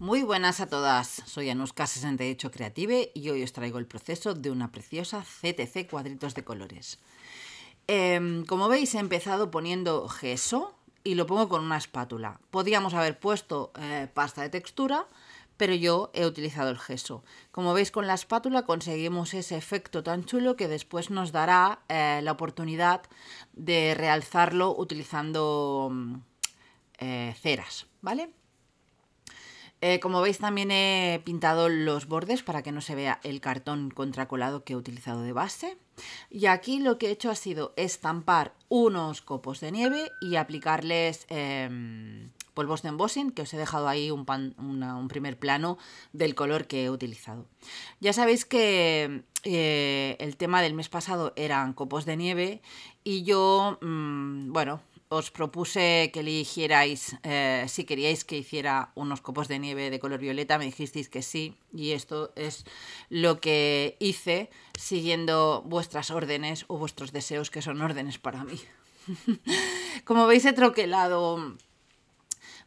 Muy buenas a todas, soy Anuska68 Creative y hoy os traigo el proceso de una preciosa CTC cuadritos de colores. Em, como veis he empezado poniendo gesso y lo pongo con una espátula. Podríamos haber puesto eh, pasta de textura, pero yo he utilizado el gesso. Como veis con la espátula conseguimos ese efecto tan chulo que después nos dará eh, la oportunidad de realzarlo utilizando mm, eh, ceras, ¿vale? Eh, como veis también he pintado los bordes para que no se vea el cartón contracolado que he utilizado de base. Y aquí lo que he hecho ha sido estampar unos copos de nieve y aplicarles em, polvos de embossing, que os he dejado ahí un, primer plano del color que he utilizado. Ya sabéis que eh, el tema del mes pasado eran copos de nieve y yo, mm, bueno, os propuse que eligierais eh, si queríais que hiciera unos copos de nieve de color violeta, me dijisteis que sí, y esto es lo que hice siguiendo vuestras órdenes o vuestros deseos, que son órdenes para mí. Como veis, he troquelado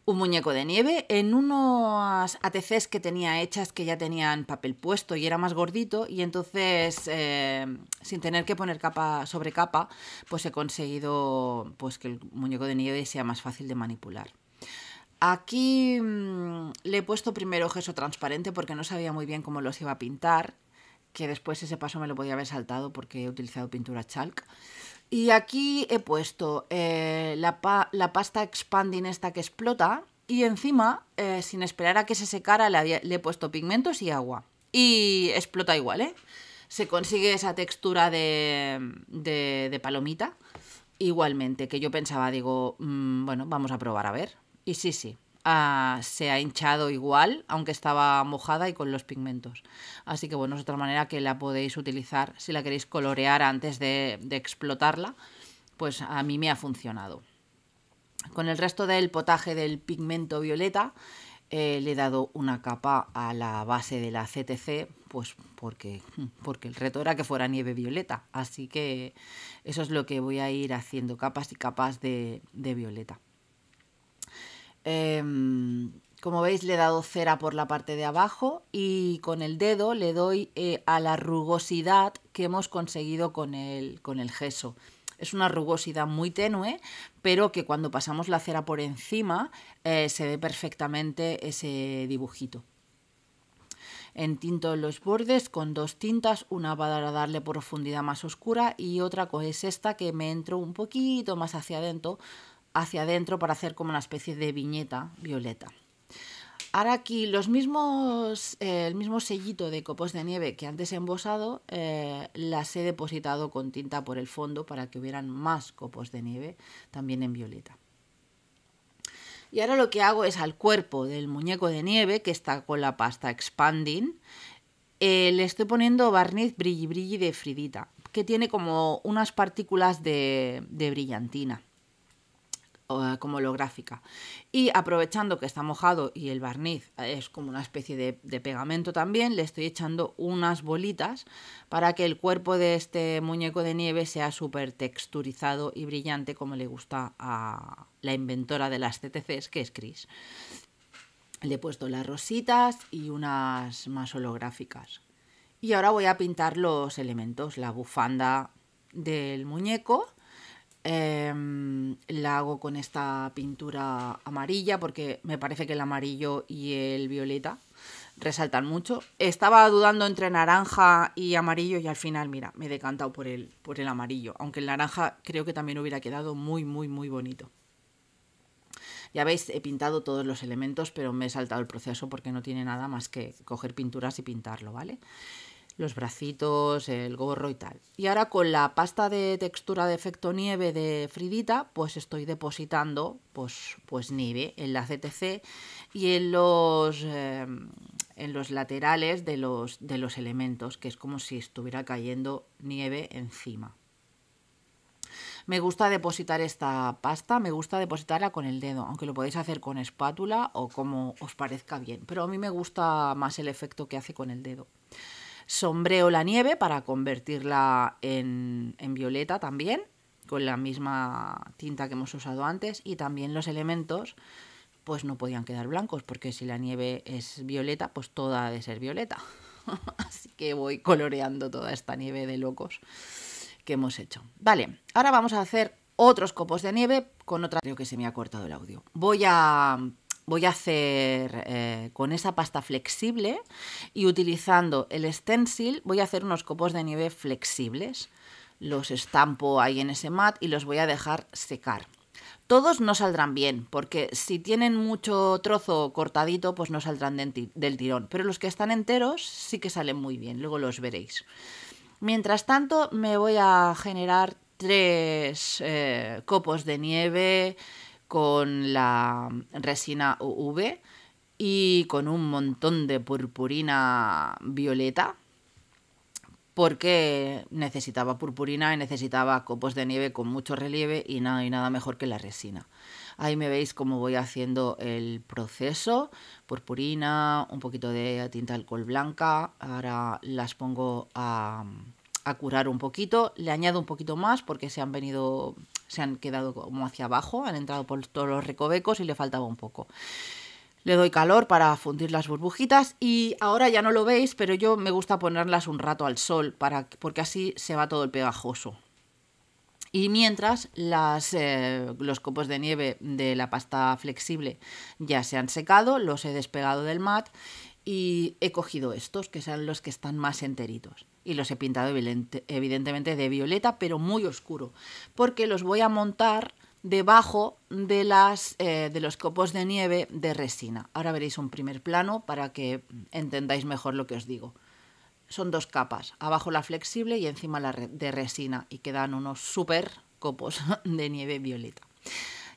un muñeco de nieve en unos ATCs que tenía hechas que ya tenían papel puesto y era más gordito y entonces em, sin tener que poner capa sobre capa pues he conseguido pues que el muñeco de nieve sea más fácil de manipular. Aquí mm, le he puesto primero gesso transparente porque no sabía muy bien cómo los iba a pintar que después ese paso me lo podía haber saltado porque he utilizado pintura chalk y aquí he puesto eh, la, pasta expanding esta que explota y encima, eh, sin esperar a que se secara, le, he puesto pigmentos y agua. Y explota igual, ¿eh? Se consigue esa textura de, de, palomita igualmente, que yo pensaba, digo, mm, bueno, vamos a probar a ver. Y sí, sí, Ah, se ha hinchado igual, aunque estaba mojada y con los pigmentos. Así que bueno, es otra manera que la podéis utilizar si la queréis colorear antes de, explotarla, pues a mí me ha funcionado. Con el resto del potaje del pigmento violeta, eh, le he dado una capa a la base de la CTC, pues porque, porque el reto era que fuera nieve violeta. Así que eso es lo que voy a ir haciendo, capas y capas de violeta. Em, como veis le he dado cera por la parte de abajo y con el dedo le doy eh, a la rugosidad que hemos conseguido con el, con el gesso. Es una rugosidad muy tenue, pero que cuando pasamos la cera por encima eh, se ve perfectamente ese dibujito. En tinto los bordes con dos tintas, una para darle profundidad más oscura y otra pues, es esta que me entro un poquito más hacia adentro hacia adentro para hacer como una especie de viñeta violeta. Ahora aquí los mismos, eh, el mismo sellito de copos de nieve que antes he embosado, eh, las he depositado con tinta por el fondo para que hubieran más copos de nieve, también en violeta. Y ahora lo que hago es al cuerpo del muñeco de nieve, que está con la pasta expanding, eh, le estoy poniendo barniz brilli brilli de Fridita, que tiene como unas partículas de brillantina. Eh, como holográfica. Y aprovechando que está mojado y el barniz eh, es como una especie de, pegamento también, le estoy echando unas bolitas para que el cuerpo de este muñeco de nieve sea súper texturizado y brillante como le gusta a la inventora de las CTCs que es Chris. Le he puesto las rositas y unas más holográficas. Y ahora voy a pintar los elementos, la bufanda del muñeco, Em, la hago con esta pintura amarilla porque me parece que el amarillo y el violeta resaltan mucho. Estaba dudando entre naranja y amarillo y al final, mira, me he decantado por el, por el amarillo, aunque el naranja creo que también hubiera quedado muy, muy, muy bonito. Ya veis, he pintado todos los elementos, pero me he saltado el proceso porque no tiene nada más que coger pinturas y pintarlo, ¿vale? vale los bracitos, el gorro y tal. Y ahora con la pasta de textura de efecto nieve de Fridita, pues estoy depositando pues, pues nieve en la CTC y en los, em, en los laterales de los, de los elementos, que es como si estuviera cayendo nieve encima. Me gusta depositar esta pasta, me gusta depositarla con el dedo, aunque lo podéis hacer con espátula o como os parezca bien, pero a mí me gusta más el efecto que hace con el dedo. Sombreo la nieve para convertirla en, violeta también, con la misma tinta que hemos usado antes. Y también los elementos pues no podían quedar blancos, porque si la nieve es violeta, pues toda ha de ser violeta. Así que voy coloreando toda esta nieve de locos que hemos hecho. Vale, ahora vamos a hacer otros copos de nieve con otra... Creo que se me ha cortado el audio. Voy a voy a hacer eh, con esa pasta flexible y utilizando el stencil voy a hacer unos copos de nieve flexibles. Los estampo ahí en ese mat y los voy a dejar secar. Todos no saldrán bien, porque si tienen mucho trozo cortadito, pues no saldrán del tirón. Pero los que están enteros sí que salen muy bien, luego los veréis. Mientras tanto, me voy a generar tres eh, copos de nieve con la resina UV y con un montón de purpurina violeta porque necesitaba purpurina y necesitaba copos de nieve con mucho relieve y nada y nada mejor que la resina. Ahí me veis cómo voy haciendo el proceso, purpurina, un poquito de tinta alcohol blanca, ahora las pongo a, a curar un poquito, le añado un poquito más porque se han venido se han quedado como hacia abajo, han entrado por todos los recovecos y le faltaba un poco. Le doy calor para fundir las burbujitas y ahora ya no lo veis, pero yo me gusta ponerlas un rato al sol para, porque así se va todo el pegajoso. Y mientras las, eh, los copos de nieve de la pasta flexible ya se han secado, los he despegado del mat y he cogido estos, que son los que están más enteritos. Y los he pintado evidentemente de violeta, pero muy oscuro, porque los voy a montar debajo de, las, eh, de los copos de nieve de resina. Ahora veréis un primer plano para que entendáis mejor lo que os digo. Son dos capas, abajo la flexible y encima la de resina, y quedan unos súper copos de nieve violeta.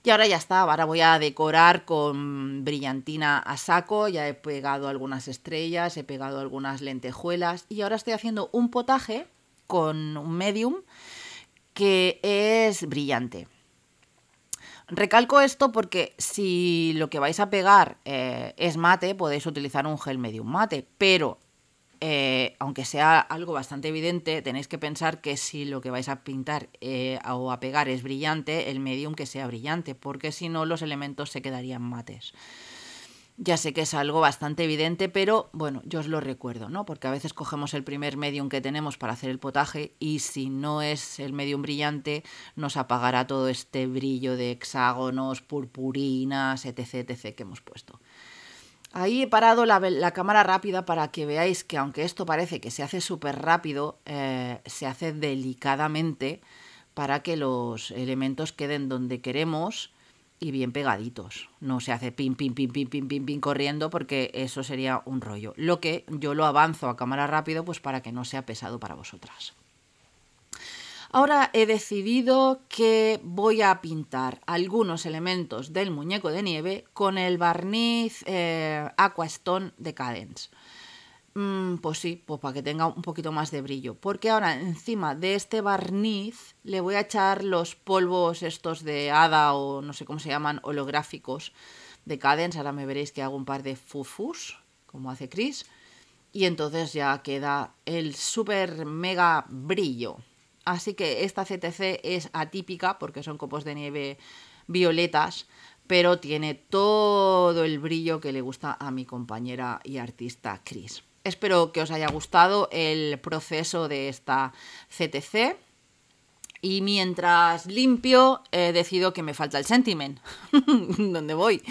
Y ahora ya está, ahora voy a decorar con brillantina a saco, ya he pegado algunas estrellas, he pegado algunas lentejuelas y ahora estoy haciendo un potaje con un medium que es brillante. Recalco esto porque si lo que vais a pegar eh, es mate, podéis utilizar un gel medium mate, pero eh, aunque sea algo bastante evidente, tenéis que pensar que si lo que vais a pintar eh, o a pegar es brillante, el medium que sea brillante, porque si no los elementos se quedarían mates. Ya sé que es algo bastante evidente, pero bueno, yo os lo recuerdo, ¿no? Porque a veces cogemos el primer medium que tenemos para hacer el potaje y si no es el medium brillante, nos apagará todo este brillo de hexágonos, purpurinas, etc, etc que hemos puesto. Ahí he parado la, cámara rápida para que veáis que aunque esto parece que se hace súper rápido, eh, se hace delicadamente para que los elementos queden donde queremos y bien pegaditos. No se hace pim pim pim pim pim pim corriendo porque eso sería un rollo. Lo que yo lo avanzo a cámara rápido pues para que no sea pesado para vosotras. Ahora he decidido que voy a pintar algunos elementos del muñeco de nieve con el barniz eh, Aquastone de Cadence. Mm, pues sí, pues para que tenga un poquito más de brillo. Porque ahora encima de este barniz le voy a echar los polvos estos de hada o no sé cómo se llaman, holográficos de Cadence. Ahora me veréis que hago un par de fufus, como hace Chris. Y entonces ya queda el super mega brillo. Así que esta CTC es atípica porque son copos de nieve violetas, pero tiene todo el brillo que le gusta a mi compañera y artista Chris. Espero que os haya gustado el proceso de esta CTC. Y mientras limpio, he decidido que me falta el sentiment. ¿Dónde voy?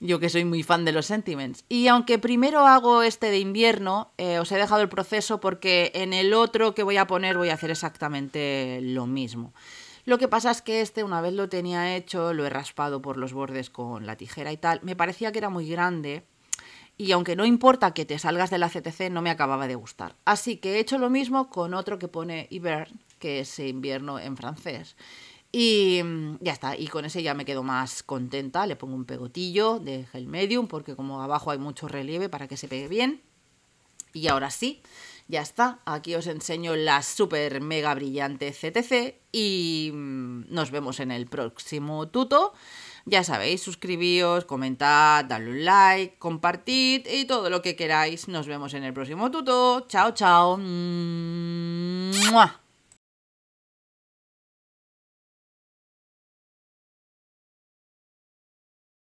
yo que soy muy fan de los sentiments. Y aunque primero hago este de invierno, eh, os he dejado el proceso porque en el otro que voy a poner voy a hacer exactamente lo mismo. Lo que pasa es que este, una vez lo tenía hecho, lo he raspado por los bordes con la tijera y tal, me parecía que era muy grande y aunque no importa que te salgas de la CTC, no me acababa de gustar. Así que he hecho lo mismo con otro que pone Hivern, que es invierno en francés. Y mm, ya está, y con ese ya me quedo más contenta. Le pongo un pegotillo de gel medium porque como abajo hay mucho relieve para que se pegue bien. Y ahora sí, ya está. Aquí os enseño la super mega brillante CTC y mm, nos vemos en el próximo tuto. Ya sabéis, suscribíos, comentad, dadle un like, compartid y todo lo que queráis. Nos vemos en el próximo tuto. Chao, chao.